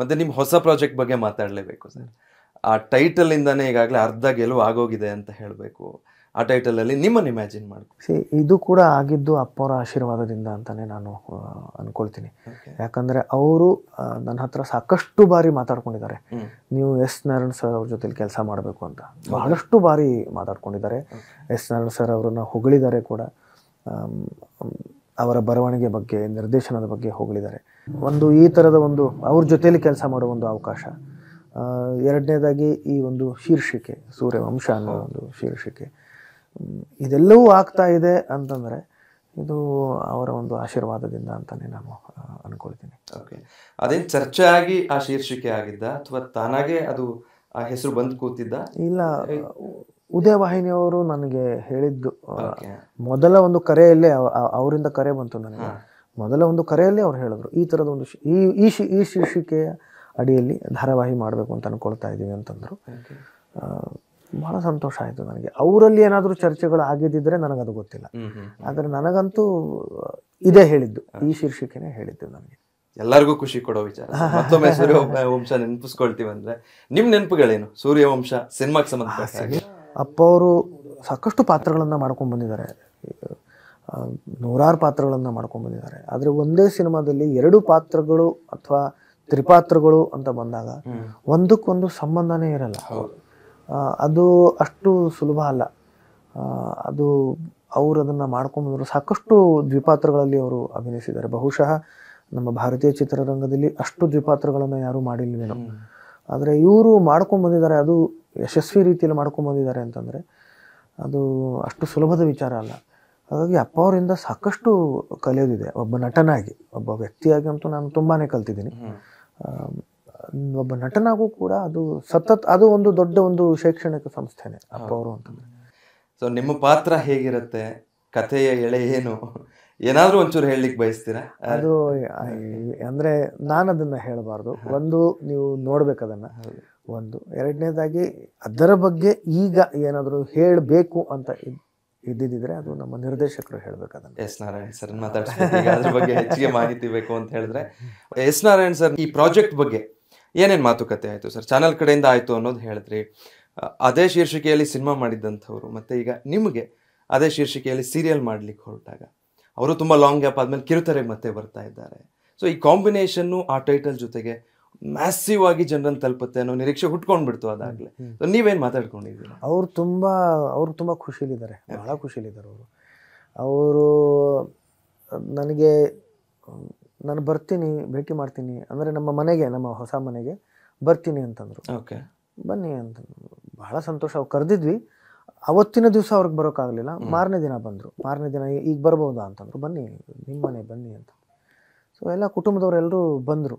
ಮತ್ತೆ ನಿಮ್ಮ ಹೊಸ ಪ್ರಾಜೆಕ್ಟ್ ಬಗ್ಗೆ ಮಾತಾಡಲೇಬೇಕು ಸರ್ ಆ ಟೈಟಲಿಂದನೇ ಈಗಾಗಲೇ ಅರ್ಧ ಗೆಲುವು ಆಗೋಗಿದೆ ಅಂತ ಹೇಳಬೇಕು ಆ ಟೈಟಲಲ್ಲಿ ನಿಮ್ಮನ್ನು ಇಮ್ಯಾಜಿನ್ ಸಿ ಇದು ಕೂಡ ಆಗಿದ್ದು ಅಪ್ಪವರ ಆಶೀರ್ವಾದದಿಂದ ಅಂತಲೇ ನಾನು ಅಂದ್ಕೊಳ್ತೀನಿ ಯಾಕಂದರೆ ಅವರು ನನ್ನ ಹತ್ರ ಸಾಕಷ್ಟು ಬಾರಿ ಮಾತಾಡ್ಕೊಂಡಿದ್ದಾರೆ ನೀವು ಎಸ್ ನಾರಾಯಣ್ ಸರ್ ಅವ್ರ ಜೊತೆಲಿ ಕೆಲಸ ಮಾಡಬೇಕು ಅಂತ ಬಹಳಷ್ಟು ಬಾರಿ ಮಾತಾಡ್ಕೊಂಡಿದ್ದಾರೆ ಎಸ್ ನಾರಾಯಣ್ ಸರ್ ಅವರನ್ನ ಹೊಗಳಿದ್ದಾರೆ ಕೂಡ ಅವರ ಬರವಣಿಗೆ ಬಗ್ಗೆ ನಿರ್ದೇಶನದ ಬಗ್ಗೆ ಹೊಗಳಿದ್ದಾರೆ ಒಂದು ಈ ಥರದ ಒಂದು ಅವ್ರ ಜೊತೆಯಲ್ಲಿ ಕೆಲಸ ಮಾಡೋ ಒಂದು ಅವಕಾಶ ಎರಡನೇದಾಗಿ ಈ ಒಂದು ಶೀರ್ಷಿಕೆ ಸೂರ್ಯವಂಶ ಅನ್ನೋ ಒಂದು ಶೀರ್ಷಿಕೆ ಇದೆಲ್ಲವೂ ಆಗ್ತಾ ಇದೆ ಅಂತಂದರೆ ಇದು ಅವರ ಒಂದು ಆಶೀರ್ವಾದದಿಂದ ಅಂತಲೇ ನಾನು ಅನ್ಕೊಳ್ತೀನಿ ಓಕೆ ಅದೇನು ಚರ್ಚೆ ಆಗಿ ಆ ಶೀರ್ಷಿಕೆ ಆಗಿದ್ದ ಅಥವಾ ತಾನಾಗೆ ಅದು ಆ ಹೆಸರು ಬಂದು ಕೂತಿದ್ದ ಇಲ್ಲ ಉದಯ ವಾಹಿನಿಯವರು ನನಗೆ ಹೇಳಿದ್ದು ಮೊದಲ ಒಂದು ಕರೆಯಲ್ಲೇ ಅವರಿಂದ ಕರೆ ಬಂತು ನನಗೆ ಮೊದಲ ಒಂದು ಕರೆಯಲ್ಲಿ ಅವ್ರು ಹೇಳಿದ್ರು ಈ ಥರದ ಒಂದು ಈ ಈ ಶಿ ಈ ಶೀರ್ಷಿಕೆಯ ಅಡಿಯಲ್ಲಿ ಧಾರಾವಾಹಿ ಮಾಡಬೇಕು ಅಂತ ಅಂದ್ಕೊಳ್ತಾ ಇದ್ದೀವಿ ಅಂತಂದರು ಭಾಳ ಸಂತೋಷ ಆಯಿತು ನನಗೆ ಅವರಲ್ಲಿ ಏನಾದರೂ ಚರ್ಚೆಗಳು ಆಗಿದ್ದಿದ್ರೆ ನನಗದು ಗೊತ್ತಿಲ್ಲ ಆದರೆ ನನಗಂತೂ ಇದೇ ಹೇಳಿದ್ದು ಈ ಶೀರ್ಷಿಕೆನೇ ಹೇಳಿದ್ದು ನನಗೆ ಎಲ್ಲರಿಗೂ ಖುಷಿ ಕೊಡೋ ವಿಚಾರ ಮತ್ತೊಮ್ಮೆ ಸೂರ್ಯವಂಶ ನೆನಪಿಸ್ಕೊಳ್ತೀವಿ ಅಂದ್ರೆ ನಿಮ್ ನೆನಪುಗಳೇನು ಸೂರ್ಯವಂಶ ಸಿನಿಮಾಗೆ ಸಂಬಂಧಪಟ್ಟ ಅಪ್ಪ ಅವರು ಸಾಕಷ್ಟು ಪಾತ್ರಗಳನ್ನು ಮಾಡ್ಕೊಂಡು ಬಂದಿದ್ದಾರೆ ನೂರಾರು ಪಾತ್ರಗಳನ್ನು ಮಾಡ್ಕೊಂಡ್ಬಂದಿದ್ದಾರೆ ಆದರೆ ಒಂದೇ ಸಿನಿಮಾದಲ್ಲಿ ಎರಡು ಪಾತ್ರಗಳು ಅಥವಾ ತ್ರಿಪಾತ್ರಗಳು ಅಂತ ಬಂದಾಗ ಒಂದಕ್ಕೊಂದು ಸಂಬಂಧನೇ ಇರಲ್ಲ ಅದು ಅಷ್ಟು ಸುಲಭ ಅಲ್ಲ ಅದು ಅವರು ಅದನ್ನು ಮಾಡ್ಕೊಂಬಂದ್ರು ಸಾಕಷ್ಟು ದ್ವಿಪಾತ್ರಗಳಲ್ಲಿ ಅವರು ಅಭಿನಯಿಸಿದ್ದಾರೆ ಬಹುಶಃ ನಮ್ಮ ಭಾರತೀಯ ಚಿತ್ರರಂಗದಲ್ಲಿ ಅಷ್ಟು ದ್ವಿಪಾತ್ರಗಳನ್ನು ಯಾರೂ ಮಾಡಿಲ್ವೇನೋ ಆದರೆ ಇವರು ಮಾಡ್ಕೊಂಬಂದಿದ್ದಾರೆ ಅದು ಯಶಸ್ವಿ ರೀತಿಯಲ್ಲಿ ಮಾಡ್ಕೊಂಬಂದಿದ್ದಾರೆ ಅಂತಂದರೆ ಅದು ಅಷ್ಟು ಸುಲಭದ ವಿಚಾರ ಅಲ್ಲ ಹಾಗಾಗಿ ಅಪ್ಪ ಅವರಿಂದ ಸಾಕಷ್ಟು ಕಲಿಯೋದಿದೆ ಒಬ್ಬ ನಟನಾಗಿ ಒಬ್ಬ ವ್ಯಕ್ತಿಯಾಗಿ ಅಂತೂ ನಾನು ತುಂಬಾ ಕಲ್ತಿದ್ದೀನಿ ಒಬ್ಬ ನಟನಾಗೂ ಕೂಡ ಅದು ಸತತ್ ಅದು ಒಂದು ದೊಡ್ಡ ಒಂದು ಶೈಕ್ಷಣಿಕ ಸಂಸ್ಥೆನೆ ಅಪ್ಪ ಅವರು ಅಂತಂದರೆ ಸೊ ನಿಮ್ಮ ಪಾತ್ರ ಹೇಗಿರುತ್ತೆ ಕಥೆಯ ಎಳೆ ಏನು ಏನಾದರೂ ಒಂಚೂರು ಹೇಳಲಿಕ್ಕೆ ಬಯಸ್ತೀರಾ ಅದು ಅಂದರೆ ನಾನು ಅದನ್ನ ಹೇಳಬಾರ್ದು ಒಂದು ನೀವು ನೋಡ್ಬೇಕು ಅದನ್ನು ಒಂದು ಎರಡನೇದಾಗಿ ಅದರ ಬಗ್ಗೆ ಈಗ ಏನಾದರೂ ಹೇಳಬೇಕು ಅಂತ ಇದ್ದಿದ್ದರೆ ಅದು ನಮ್ಮ ನಿರ್ದೇಶಕರು ಹೇಳಬೇಕಾದ್ರೆ ಎಸ್ ನಾರಾಯಣ್ ಸರ್ ಮಾತಾಡ್ಸ್ಬೇಕು ಅದ್ರ ಬಗ್ಗೆ ಹೆಚ್ಚಿಗೆ ಮಾಹಿತಿ ಬೇಕು ಅಂತ ಹೇಳಿದ್ರೆ ಎಸ್ ನಾರಾಯಣ್ ಸರ್ ಈ ಪ್ರಾಜೆಕ್ಟ್ ಬಗ್ಗೆ ಏನೇನು ಮಾತುಕತೆ ಆಯಿತು ಸರ್ ಚಾನಲ್ ಕಡೆಯಿಂದ ಆಯಿತು ಅನ್ನೋದು ಹೇಳಿದ್ರಿ ಅದೇ ಶೀರ್ಷಿಕೆಯಲ್ಲಿ ಸಿನಿಮಾ ಮಾಡಿದ್ದಂಥವ್ರು ಮತ್ತು ಈಗ ನಿಮಗೆ ಅದೇ ಶೀರ್ಷಿಕೆಯಲ್ಲಿ ಸೀರಿಯಲ್ ಮಾಡಲಿಕ್ಕೆ ಹೊರಟಾಗ ಅವರು ತುಂಬ ಲಾಂಗ್ ಗ್ಯಾಪ್ ಆದಮೇಲೆ ಕಿರುತೆರೆಗೆ ಮತ್ತೆ ಬರ್ತಾ ಇದ್ದಾರೆ ಸೊ ಈ ಕಾಂಬಿನೇಷನ್ನು ಆ ಟೈಟಲ್ ಜೊತೆಗೆ ಮ್ಯಾಸಿವ್ ಆಗಿ ಜನರನ್ನು ತಲುಪುತ್ತೆ ಅನ್ನೋ ನಿರೀಕ್ಷೆ ಹುಟ್ಕೊಂಡ್ಬಿಡ್ತು ಅದಾಗಲೇ ನೀವೇನು ಮಾತಾಡ್ಕೊಂಡಿದ್ದೀರಾ ಅವ್ರು ತುಂಬ ಅವ್ರು ತುಂಬ ಖುಷಿಲಿದ್ದಾರೆ ಬಹಳ ಖುಷಿಲಿದ್ದಾರೆ ಅವರು ಅವರು ನನಗೆ ನಾನು ಬರ್ತೀನಿ ಭೇಟಿ ಮಾಡ್ತೀನಿ ಅಂದರೆ ನಮ್ಮ ಮನೆಗೆ ನಮ್ಮ ಹೊಸ ಮನೆಗೆ ಬರ್ತೀನಿ ಅಂತಂದರು ಓಕೆ ಬನ್ನಿ ಅಂತ ಬಹಳ ಸಂತೋಷ ಅವ್ರು ಕರೆದಿದ್ವಿ ಅವತ್ತಿನ ದಿವಸ ಅವ್ರಿಗೆ ಬರೋಕ್ಕಾಗಲಿಲ್ಲ ಮಾರನೇ ದಿನ ಬಂದರು ಮಾರನೇ ದಿನ ಈಗ ಬರ್ಬೋದಾ ಅಂತಂದರು ಬನ್ನಿ ನಿಮ್ಮ ಮನೆ ಬನ್ನಿ ಅಂತ ಸೊ ಎಲ್ಲ ಕುಟುಂಬದವರೆಲ್ಲರೂ ಬಂದರು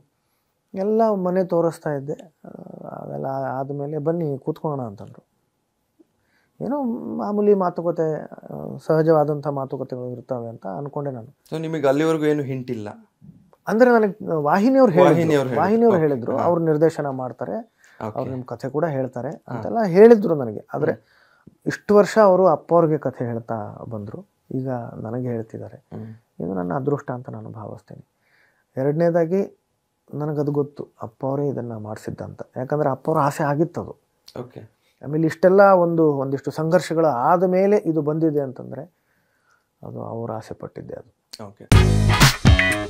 ಎಲ್ಲ ಮನೆ ತೋರಿಸ್ತಾ ಇದ್ದೆ ಅದೆಲ್ಲ ಆದಮೇಲೆ ಬನ್ನಿ ಕೂತ್ಕೊಳ್ಳೋಣ ಅಂತಂದರು ಏನೋ ಮಾಮೂಲಿ ಮಾತುಕತೆ ಸಹಜವಾದಂಥ ಮಾತುಕತೆಗಳು ಇರ್ತವೆ ಅಂತ ಅನ್ಕೊಂಡೆ ನಾನು ಸೊ ನಿಮಗೆ ಅಲ್ಲಿವರೆಗೂ ಏನು ಹಿಂಟ್ ಇಲ್ಲ ಅಂದರೆ ನನಗೆ ವಾಹಿನಿಯವ್ರು ಹೇಳಿದ್ರು ವಾಹಿನಿಯವ್ರು ಹೇಳಿದ್ರು ಅವ್ರು ನಿರ್ದೇಶನ ಮಾಡ್ತಾರೆ ಅವ್ರು ನಿಮ್ಮ ಕಥೆ ಕೂಡ ಹೇಳ್ತಾರೆ ಅಂತೆಲ್ಲ ಹೇಳಿದ್ರು ನನಗೆ ಆದರೆ ಇಷ್ಟು ವರ್ಷ ಅವರು ಅಪ್ಪ ಅವ್ರಿಗೆ ಕಥೆ ಹೇಳ್ತಾ ಬಂದರು ಈಗ ನನಗೆ ಹೇಳ್ತಿದ್ದಾರೆ ಇದು ನನ್ನ ಅದೃಷ್ಟ ಅಂತ ನಾನು ಭಾವಿಸ್ತೇನೆ ಎರಡನೇದಾಗಿ ನನಗದು ಗೊತ್ತು ಅಪ್ಪ ಅವರೇ ಇದನ್ನು ಮಾಡಿಸಿದ್ದಂತ ಯಾಕಂದರೆ ಅಪ್ಪವ್ರ ಆಸೆ ಆಗಿತ್ತು ಅದು ಓಕೆ ಆಮೇಲೆ ಇಷ್ಟೆಲ್ಲ ಒಂದು ಒಂದಿಷ್ಟು ಸಂಘರ್ಷಗಳು ಆದ ಮೇಲೆ ಇದು ಬಂದಿದೆ ಅಂತಂದರೆ ಅದು ಅವರು ಆಸೆ ಪಟ್ಟಿದ್ದೆ ಅದು ಓಕೆ